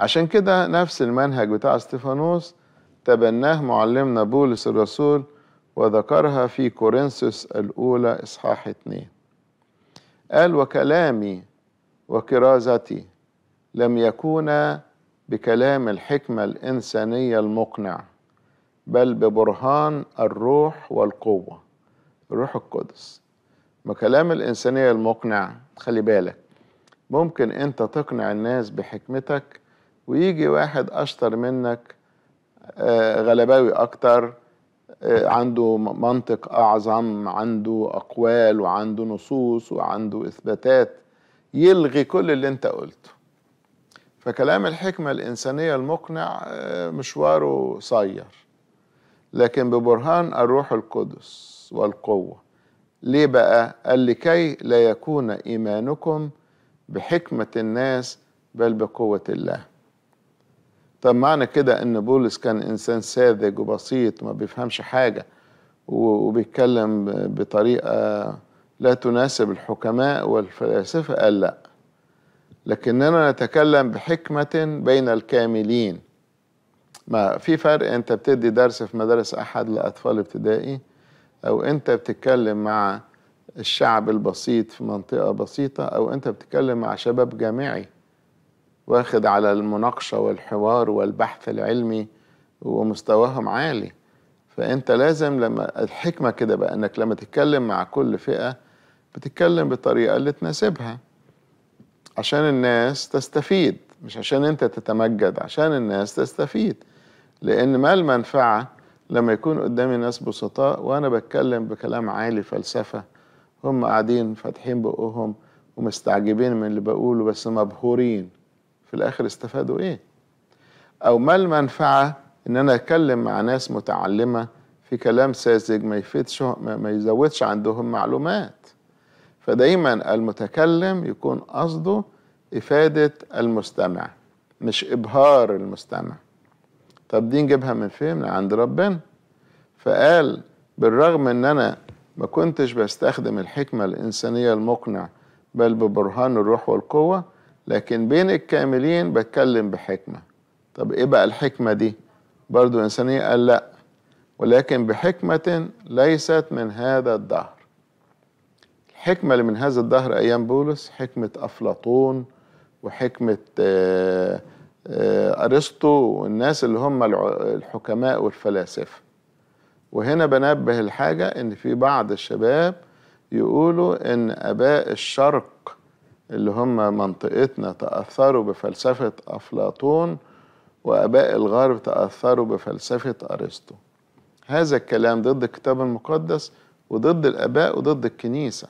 عشان كده نفس المنهج بتاع استيفانوس تبناه معلمنا بولس الرسول وذكرها في كورنثوس الأولى إصحاح اثنين قال وكلامي وكرازتي لم يكونا بكلام الحكمة الإنسانية المقنع بل ببرهان الروح والقوة الروح القدس ما كلام الإنسانية المقنع خلي بالك ممكن أنت تقنع الناس بحكمتك ويجي واحد اشطر منك آه، غلباوي اكتر آه، عنده منطق اعظم عنده اقوال وعنده نصوص وعنده اثباتات يلغي كل اللي انت قلته فكلام الحكمه الانسانيه المقنع آه، مشواره صير لكن ببرهان الروح القدس والقوه ليه بقى قال لكي لا يكون ايمانكم بحكمه الناس بل بقوه الله طب معنى كده ان بولس كان انسان ساذج وبسيط ما بيفهمش حاجه وبيتكلم بطريقه لا تناسب الحكماء والفلاسفه قال لا لكننا نتكلم بحكمه بين الكاملين ما في فرق انت بتدي درس في مدارس احد لاطفال ابتدائي او انت بتتكلم مع الشعب البسيط في منطقه بسيطه او انت بتتكلم مع شباب جامعي واخد على المناقشة والحوار والبحث العلمي ومستواهم عالي فأنت لازم لما الحكمة كده بقى أنك لما تتكلم مع كل فئة بتتكلم بالطريقة اللي تناسبها عشان الناس تستفيد مش عشان أنت تتمجد عشان الناس تستفيد لأن ما المنفعة لما يكون قدامي ناس بسطاء وأنا بتكلم بكلام عالي فلسفة هم قاعدين فاتحين بقهم ومستعجبين من اللي بقوله بس مبهورين في الاخر استفادوا ايه او ما المنفعه ان انا اتكلم مع ناس متعلمه في كلام ساذج ما يفيدش ما يزودش عندهم معلومات فدايما المتكلم يكون قصده افاده المستمع مش ابهار المستمع طب دي نجيبها من فين من عند ربنا فقال بالرغم ان انا ما كنتش بستخدم الحكمه الانسانيه المقنع بل ببرهان الروح والقوه لكن بين الكاملين بتكلم بحكمة طب ايه بقى الحكمة دي برضو إنسانية قال لا ولكن بحكمة ليست من هذا الدهر الحكمة اللي من هذا الدهر أيام بولس حكمة أفلاطون وحكمة آه، آه، أرسطو والناس اللي هم الحكماء والفلاسفة وهنا بنبه الحاجة إن في بعض الشباب يقولوا إن آباء الشرق اللي هم منطقتنا تأثروا بفلسفة أفلاطون وأباء الغرب تأثروا بفلسفة أرسطو هذا الكلام ضد الكتاب المقدس وضد الآباء وضد الكنيسة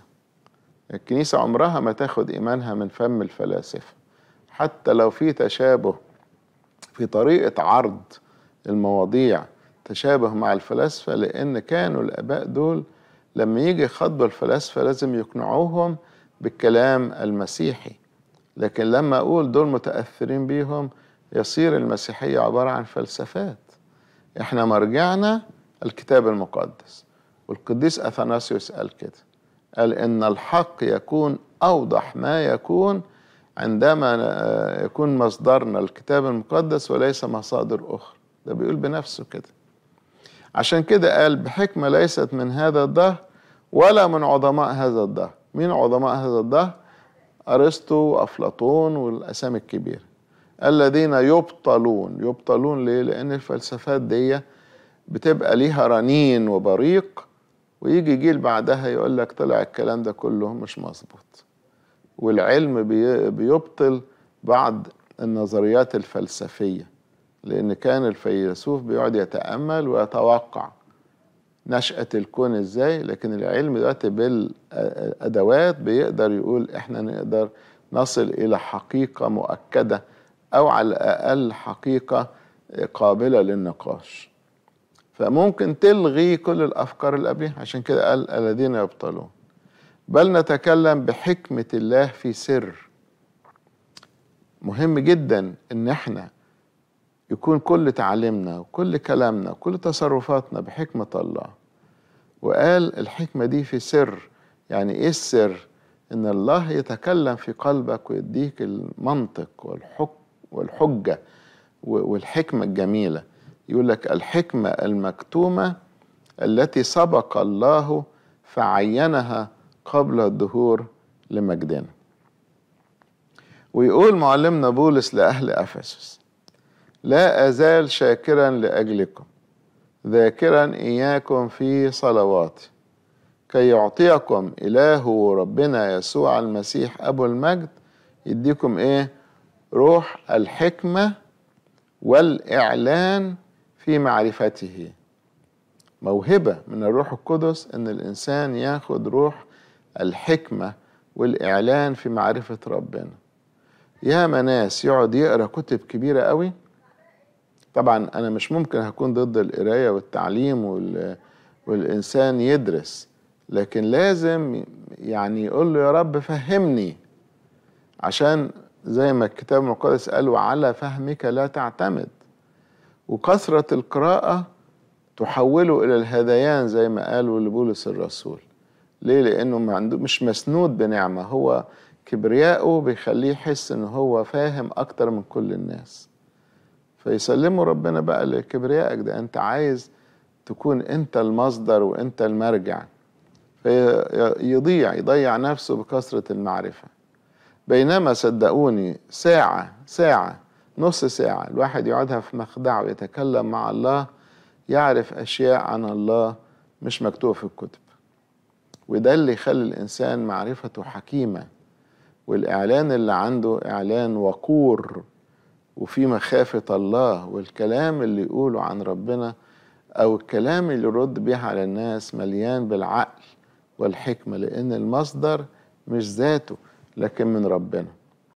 الكنيسة عمرها ما تاخد إيمانها من فم الفلاسفة حتى لو في تشابه في طريقة عرض المواضيع تشابه مع الفلاسفة لأن كانوا الآباء دول لما يجي خطب الفلاسفة لازم يقنعوهم بالكلام المسيحي لكن لما أقول دول متأثرين بيهم يصير المسيحية عبارة عن فلسفات احنا مرجعنا الكتاب المقدس والقديس أثناسيوس قال كده قال إن الحق يكون أوضح ما يكون عندما آه، يكون مصدرنا الكتاب المقدس وليس مصادر أخرى ده بيقول بنفسه كده عشان كده قال بحكمة ليست من هذا الدهر ولا من عظماء هذا الدهر مين عظماء هذا الدهر أرسطو وأفلاطون والأسامي الكبيرة الذين يبطلون يبطلون ليه لأن الفلسفات دي بتبقى ليها رنين وبريق ويجي جيل بعدها يقول لك طلع الكلام ده كله مش مظبوط والعلم بيبطل بعض النظريات الفلسفية لأن كان الفيلسوف بيقعد يتأمل ويتوقع نشأة الكون ازاي لكن العلم دلوقتي بالأدوات بيقدر يقول احنا نقدر نصل إلى حقيقة مؤكدة أو على الأقل حقيقة قابلة للنقاش فممكن تلغي كل الأفكار اللي قبلها عشان كده قال الذين يبطلون بل نتكلم بحكمة الله في سر مهم جدا ان احنا يكون كل تعليمنا وكل كلامنا وكل تصرفاتنا بحكمة الله وقال الحكمة دي في سر يعني إيه السر؟ إن الله يتكلم في قلبك ويديك المنطق والحك والحجة والحكمة الجميلة يقول لك الحكمة المكتومة التي سبق الله فعينها قبل الظهور لمجدنا ويقول معلمنا بولس لأهل أفسس لا أزال شاكرا لأجلكم ذاكرا إياكم في صلواتي كي يعطيكم إله ربنا يسوع المسيح أبو المجد يديكم إيه روح الحكمة والإعلان في معرفته موهبة من الروح القدس إن الإنسان ياخد روح الحكمة والإعلان في معرفة ربنا ياما ناس يقعد يقرأ كتب كبيرة قوي طبعا انا مش ممكن هكون ضد القرايه والتعليم وال... والانسان يدرس لكن لازم يعني يقول له يا رب فهمني عشان زي ما الكتاب المقدس قال على فهمك لا تعتمد وكثرة القراءة تحوله إلى الهذيان زي ما قالوا لبولس الرسول ليه؟ لأنه ما عنده مش مسنود بنعمة هو كبرياءه بيخليه يحس إن هو فاهم أكتر من كل الناس فيسلموا ربنا بقى لكبريائك ده انت عايز تكون انت المصدر وانت المرجع فيضيع يضيع نفسه بكثرة المعرفة بينما صدقوني ساعة ساعة نص ساعة الواحد يقعدها في مخدعه ويتكلم مع الله يعرف أشياء عن الله مش مكتوبة في الكتب وده اللي يخلي الإنسان معرفته حكيمة والإعلان اللي عنده إعلان وقور وفي مخافة الله والكلام اللي يقوله عن ربنا أو الكلام اللي يرد بيه على الناس مليان بالعقل والحكمة لأن المصدر مش ذاته لكن من ربنا